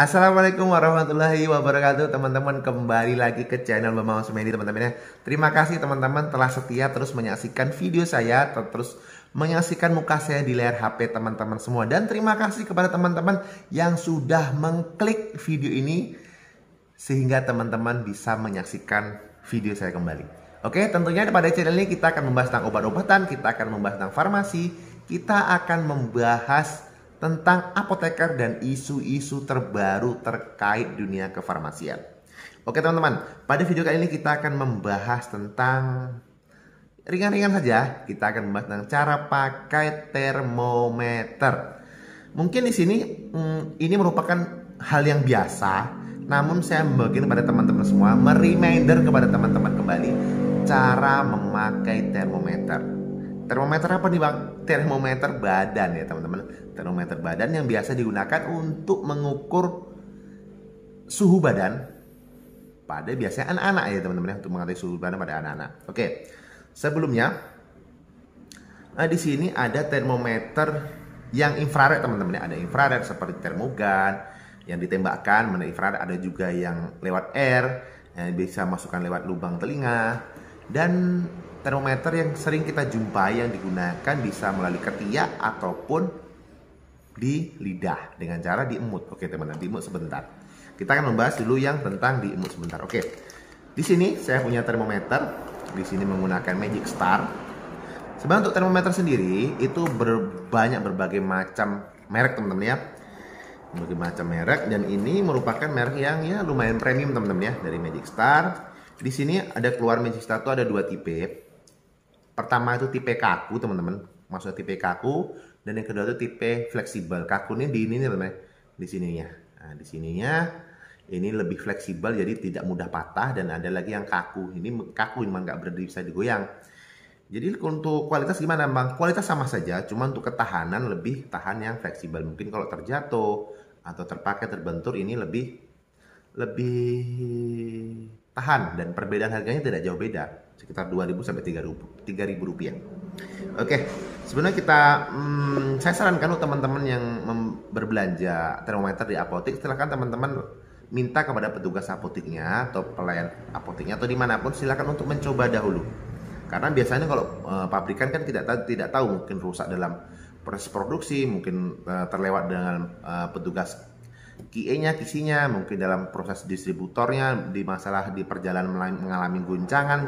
Assalamualaikum warahmatullahi wabarakatuh teman-teman kembali lagi ke channel Bambang Sumedi teman-teman ya Terima kasih teman-teman telah setia terus menyaksikan video saya Terus menyaksikan muka saya di layar HP teman-teman semua Dan terima kasih kepada teman-teman yang sudah mengklik video ini Sehingga teman-teman bisa menyaksikan video saya kembali Oke tentunya pada channel ini kita akan membahas tentang obat-obatan Kita akan membahas tentang farmasi Kita akan membahas tentang apoteker dan isu-isu terbaru terkait dunia kefarmasian. Oke teman-teman, pada video kali ini kita akan membahas tentang ringan-ringan saja. Kita akan membahas tentang cara pakai termometer. Mungkin di sini hmm, ini merupakan hal yang biasa, namun saya membagikan kepada teman-teman semua, mereminder kepada teman-teman kembali cara memakai termometer. Termometer apa nih bang? Termometer badan ya teman-teman. Termometer badan yang biasa digunakan untuk mengukur suhu badan pada biasanya anak-anak ya teman-teman ya, untuk mengatasi suhu badan pada anak-anak. Oke, sebelumnya nah, di sini ada termometer yang infrared teman-teman ya. Ada infrared seperti termogan yang ditembakkan, mana infrared ada juga yang lewat air yang bisa masukkan lewat lubang telinga dan termometer yang sering kita jumpai yang digunakan bisa melalui ketiak ataupun di lidah dengan cara diemut. Oke teman-teman, diemut sebentar. Kita akan membahas dulu yang tentang diemut sebentar. Oke, di sini saya punya termometer. Di sini menggunakan Magic Star. Sebenarnya untuk termometer sendiri itu berbanyak berbagai macam merek teman-teman ya. Berbagai macam merek dan ini merupakan merek yang ya lumayan premium teman-teman ya dari Magic Star di sini ada keluar magic satu ada dua tipe. Pertama itu tipe kaku teman-teman, maksudnya tipe kaku dan yang kedua itu tipe fleksibel. Kaku ini di ini nih teman di sininya. Nah, di sininya ini lebih fleksibel jadi tidak mudah patah dan ada lagi yang kaku. Ini kaku memang nggak berdiri bisa digoyang. Jadi untuk kualitas gimana bang? Kualitas sama saja, cuma untuk ketahanan lebih tahan yang fleksibel. Mungkin kalau terjatuh atau terpakai terbentur ini lebih lebih tahan dan perbedaan harganya tidak jauh beda sekitar 2000 sampai 3000 3000 rupiah oke sebenarnya kita hmm, saya sarankan untuk teman-teman yang berbelanja termometer di apotek silahkan teman-teman minta kepada petugas apoteknya atau pelayan apoteknya atau dimanapun silahkan untuk mencoba dahulu karena biasanya kalau e, pabrikan kan tidak tahu tidak tahu mungkin rusak dalam proses produksi mungkin e, terlewat dengan e, petugas QA-nya, QC-nya, mungkin dalam proses distributornya, di masalah di perjalanan mengalami guncangan,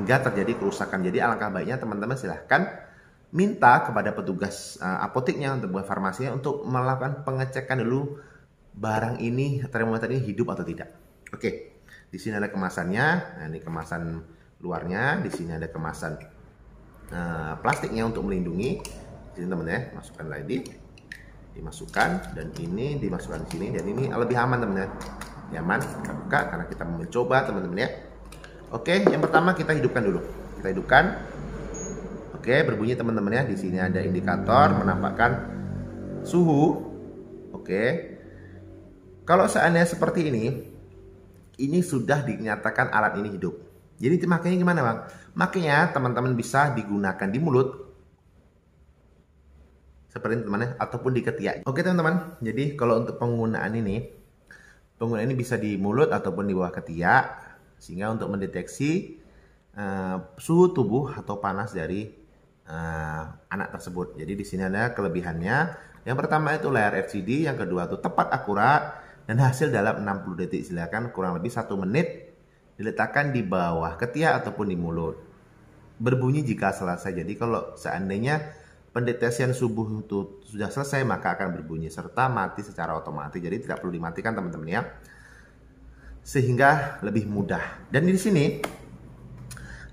hingga terjadi kerusakan. Jadi alangkah baiknya teman-teman silahkan minta kepada petugas uh, apoteknya untuk buat farmasinya untuk melakukan pengecekan dulu barang ini termometer ini hidup atau tidak. Oke, di sini ada kemasannya, nah ini kemasan luarnya, di sini ada kemasan uh, plastiknya untuk melindungi. Di sini teman ya, masukkan lagi dimasukkan dan ini dimasukkan di sini dan ini lebih aman teman-teman ya. nyaman kita buka karena kita mencoba teman-teman ya oke yang pertama kita hidupkan dulu kita hidupkan oke berbunyi teman-teman ya di sini ada indikator menampakkan suhu oke kalau seandainya seperti ini ini sudah dinyatakan alat ini hidup jadi makanya gimana bang makanya teman-teman bisa digunakan di mulut seperti teman ya. ataupun di ketiak. Oke teman-teman, jadi kalau untuk penggunaan ini, penggunaan ini bisa di mulut ataupun di bawah ketiak, sehingga untuk mendeteksi uh, suhu tubuh atau panas dari uh, anak tersebut. Jadi di sini ada kelebihannya. Yang pertama itu layar LCD, yang kedua itu tepat akurat dan hasil dalam 60 detik silakan kurang lebih satu menit diletakkan di bawah ketiak ataupun di mulut. Berbunyi jika selesai. Jadi kalau seandainya pendeteksian subuh itu sudah selesai maka akan berbunyi serta mati secara otomatis. Jadi tidak perlu dimatikan teman-teman ya. Sehingga lebih mudah. Dan di sini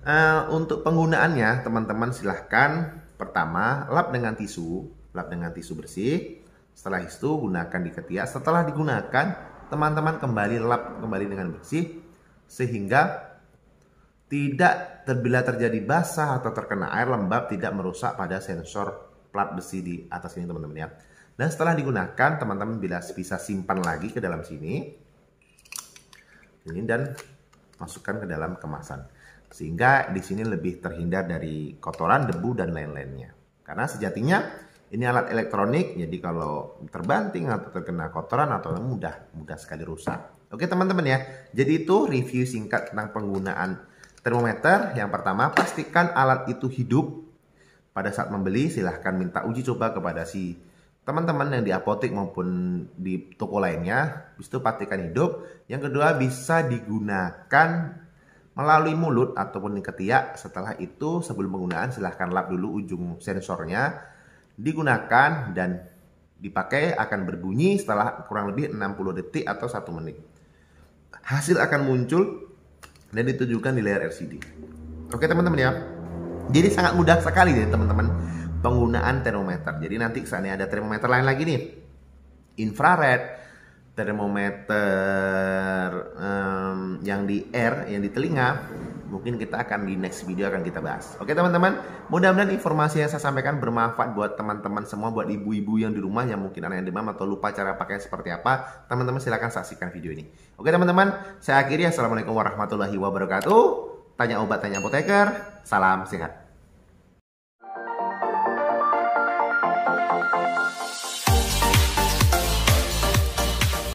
uh, untuk penggunaannya teman-teman silahkan pertama lap dengan tisu, lap dengan tisu bersih. Setelah itu gunakan di ketiak. Setelah digunakan teman-teman kembali lap kembali dengan bersih sehingga tidak terbila terjadi basah atau terkena air lembab tidak merusak pada sensor plat besi di atas ini teman-teman ya. Dan setelah digunakan teman-teman bila bisa simpan lagi ke dalam sini. Ini dan masukkan ke dalam kemasan. Sehingga di sini lebih terhindar dari kotoran, debu dan lain-lainnya. Karena sejatinya ini alat elektronik jadi kalau terbanting atau terkena kotoran atau mudah mudah sekali rusak. Oke teman-teman ya. Jadi itu review singkat tentang penggunaan Termometer yang pertama, pastikan alat itu hidup. Pada saat membeli, silahkan minta uji coba kepada si teman-teman yang di apotek maupun di toko lainnya. Bisa itu pastikan hidup. Yang kedua, bisa digunakan melalui mulut ataupun ketiak. Setelah itu, sebelum penggunaan, silahkan lap dulu ujung sensornya. Digunakan dan dipakai akan berbunyi setelah kurang lebih 60 detik atau satu menit. Hasil akan muncul dan ditujukan di layar LCD. Oke teman-teman ya. Jadi sangat mudah sekali ya teman-teman penggunaan termometer. Jadi nanti kesannya ada termometer lain lagi nih. Infrared, termometer um, yang di air, yang di telinga, mungkin kita akan di next video akan kita bahas. Oke teman-teman, mudah-mudahan informasi yang saya sampaikan bermanfaat buat teman-teman semua, buat ibu-ibu yang di rumah yang mungkin anaknya demam atau lupa cara pakai seperti apa. Teman-teman silahkan saksikan video ini. Oke teman-teman, saya akhiri. Assalamualaikum warahmatullahi wabarakatuh. Tanya obat, tanya apoteker. Salam sehat.